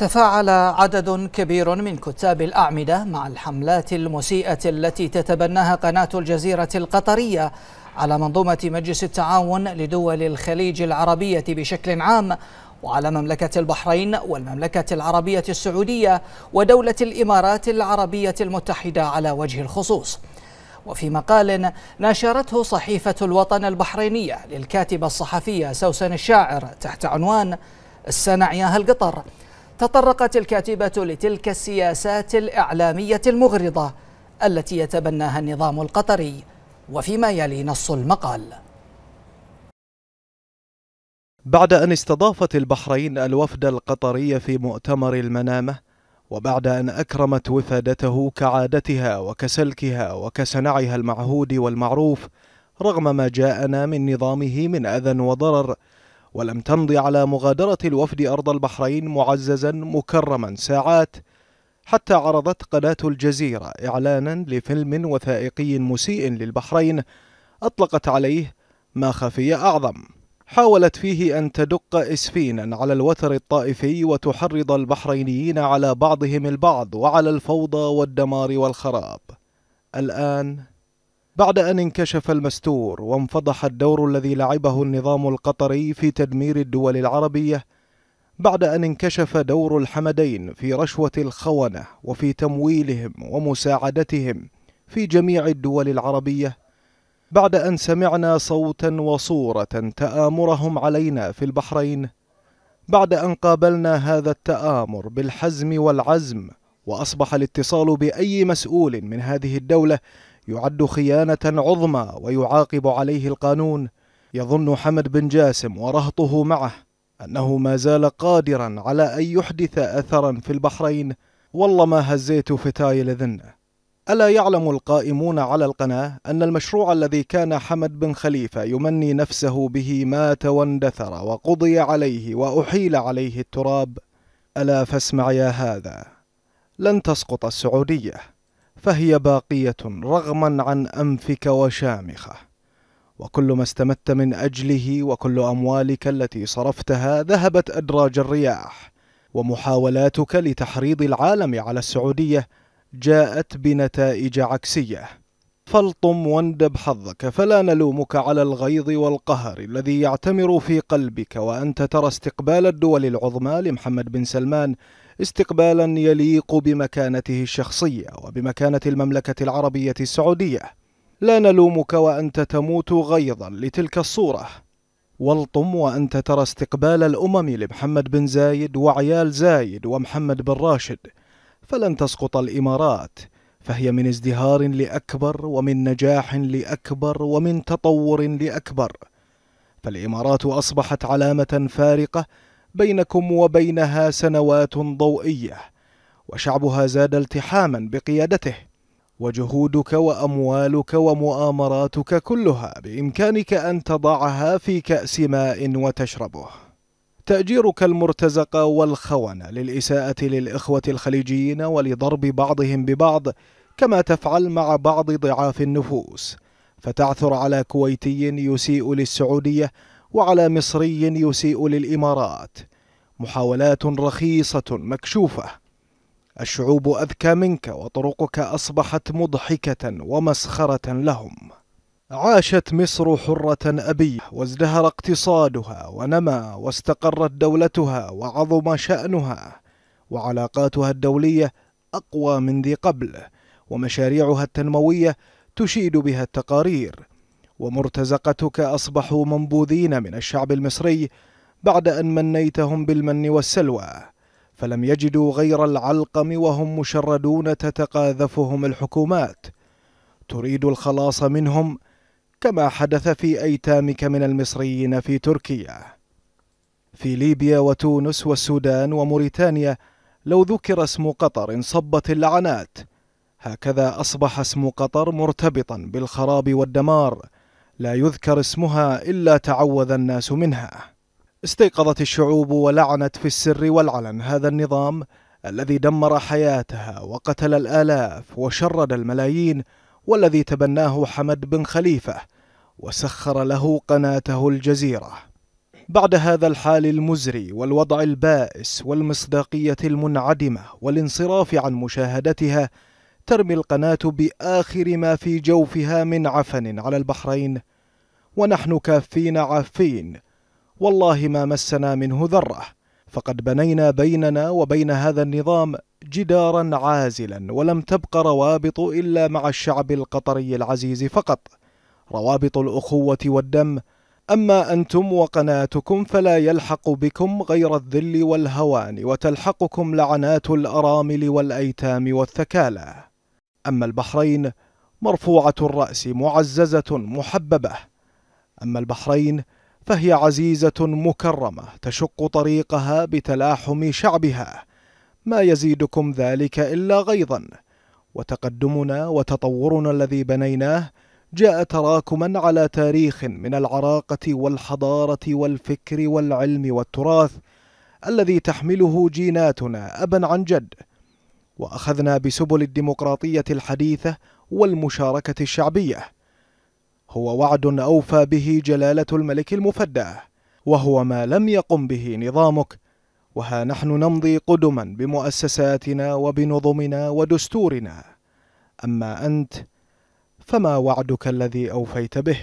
تفاعل عدد كبير من كتاب الأعمدة مع الحملات المسيئة التي تتبناها قناة الجزيرة القطرية على منظومة مجلس التعاون لدول الخليج العربية بشكل عام وعلى مملكة البحرين والمملكة العربية السعودية ودولة الإمارات العربية المتحدة على وجه الخصوص وفي مقال نشرته صحيفة الوطن البحرينية للكاتبة الصحفية سوسن الشاعر تحت عنوان السنة عياها القطر تطرقت الكاتبة لتلك السياسات الإعلامية المغرضة التي يتبناها النظام القطري وفيما يلي نص المقال بعد أن استضافت البحرين الوفد القطري في مؤتمر المنامة وبعد أن أكرمت وفادته كعادتها وكسلكها وكسنعها المعهود والمعروف رغم ما جاءنا من نظامه من أذى وضرر ولم تمض على مغادرة الوفد أرض البحرين معززا مكرما ساعات حتى عرضت قناة الجزيرة إعلانا لفيلم وثائقي مسيء للبحرين أطلقت عليه ما خفي أعظم حاولت فيه أن تدق إسفينا على الوتر الطائفي وتحرض البحرينيين على بعضهم البعض وعلى الفوضى والدمار والخراب الآن بعد أن انكشف المستور وانفضح الدور الذي لعبه النظام القطري في تدمير الدول العربية بعد أن انكشف دور الحمدين في رشوة الخونة وفي تمويلهم ومساعدتهم في جميع الدول العربية بعد أن سمعنا صوتا وصورة تآمرهم علينا في البحرين بعد أن قابلنا هذا التآمر بالحزم والعزم وأصبح الاتصال بأي مسؤول من هذه الدولة يعد خيانة عظمى ويعاقب عليه القانون يظن حمد بن جاسم ورهطه معه أنه ما زال قادرا على أن يحدث أثرا في البحرين والله ما هزيت فتاي لذنه ألا يعلم القائمون على القناة أن المشروع الذي كان حمد بن خليفة يمني نفسه به مات واندثر وقضي عليه وأحيل عليه التراب ألا فاسمع يا هذا لن تسقط السعودية فهي باقية رغما عن أنفك وشامخة وكل ما استمت من أجله وكل أموالك التي صرفتها ذهبت أدراج الرياح ومحاولاتك لتحريض العالم على السعودية جاءت بنتائج عكسية فالطم واندب حظك فلا نلومك على الغيظ والقهر الذي يعتمر في قلبك وأنت ترى استقبال الدول العظمى لمحمد بن سلمان استقبالا يليق بمكانته الشخصية وبمكانة المملكة العربية السعودية لا نلومك وأنت تموت غيظا لتلك الصورة والطم وأنت ترى استقبال الأمم لمحمد بن زايد وعيال زايد ومحمد بن راشد فلن تسقط الإمارات فهي من ازدهار لأكبر ومن نجاح لأكبر ومن تطور لأكبر فالإمارات أصبحت علامة فارقة بينكم وبينها سنوات ضوئيه وشعبها زاد التحاما بقيادته وجهودك واموالك ومؤامراتك كلها بامكانك ان تضعها في كاس ماء وتشربه تاجيرك المرتزق والخون للاساءه للاخوه الخليجيين ولضرب بعضهم ببعض كما تفعل مع بعض ضعاف النفوس فتعثر على كويتي يسيء للسعوديه وعلى مصري يسيء للإمارات محاولات رخيصة مكشوفة الشعوب أذكى منك وطرقك أصبحت مضحكة ومسخرة لهم عاشت مصر حرة أبية وازدهر اقتصادها ونمى واستقرت دولتها وعظم شأنها وعلاقاتها الدولية أقوى من ذي قبل ومشاريعها التنموية تشيد بها التقارير ومرتزقتك أصبحوا منبوذين من الشعب المصري بعد أن منيتهم بالمن والسلوى فلم يجدوا غير العلقم وهم مشردون تتقاذفهم الحكومات تريد الخلاص منهم كما حدث في أيتامك من المصريين في تركيا في ليبيا وتونس والسودان وموريتانيا لو ذكر اسم قطر انصبت اللعنات هكذا أصبح اسم قطر مرتبطا بالخراب والدمار لا يذكر اسمها إلا تعوذ الناس منها استيقظت الشعوب ولعنت في السر والعلن هذا النظام الذي دمر حياتها وقتل الآلاف وشرد الملايين والذي تبناه حمد بن خليفة وسخر له قناته الجزيرة بعد هذا الحال المزري والوضع البائس والمصداقية المنعدمة والانصراف عن مشاهدتها ترمي القناة بآخر ما في جوفها من عفن على البحرين ونحن كافين عافين والله ما مسنا منه ذرة فقد بنينا بيننا وبين هذا النظام جدارا عازلا ولم تبق روابط إلا مع الشعب القطري العزيز فقط روابط الأخوة والدم أما أنتم وقناتكم فلا يلحق بكم غير الذل والهوان وتلحقكم لعنات الأرامل والأيتام والثكالى أما البحرين مرفوعة الرأس معززة محببة أما البحرين فهي عزيزة مكرمة تشق طريقها بتلاحم شعبها ما يزيدكم ذلك إلا غيظا وتقدمنا وتطورنا الذي بنيناه جاء تراكما على تاريخ من العراقة والحضارة والفكر والعلم والتراث الذي تحمله جيناتنا أبا عن جد وأخذنا بسبل الديمقراطية الحديثة والمشاركة الشعبية هو وعد أوفى به جلالة الملك المفدى وهو ما لم يقم به نظامك وها نحن نمضي قدما بمؤسساتنا وبنظمنا ودستورنا أما أنت فما وعدك الذي أوفيت به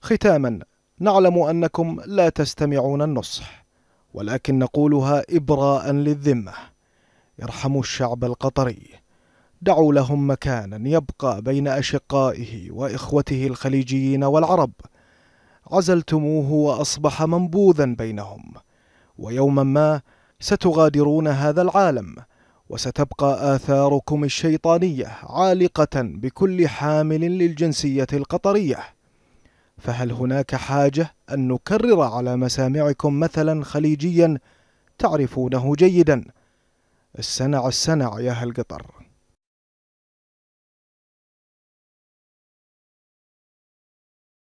ختاما نعلم أنكم لا تستمعون النصح ولكن نقولها إبراء للذمة يرحم الشعب القطري دعوا لهم مكانا يبقى بين أشقائه وإخوته الخليجيين والعرب عزلتموه وأصبح منبوذا بينهم ويوما ما ستغادرون هذا العالم وستبقى آثاركم الشيطانية عالقة بكل حامل للجنسية القطرية فهل هناك حاجة أن نكرر على مسامعكم مثلا خليجيا تعرفونه جيدا السنع السنع يا هل قطر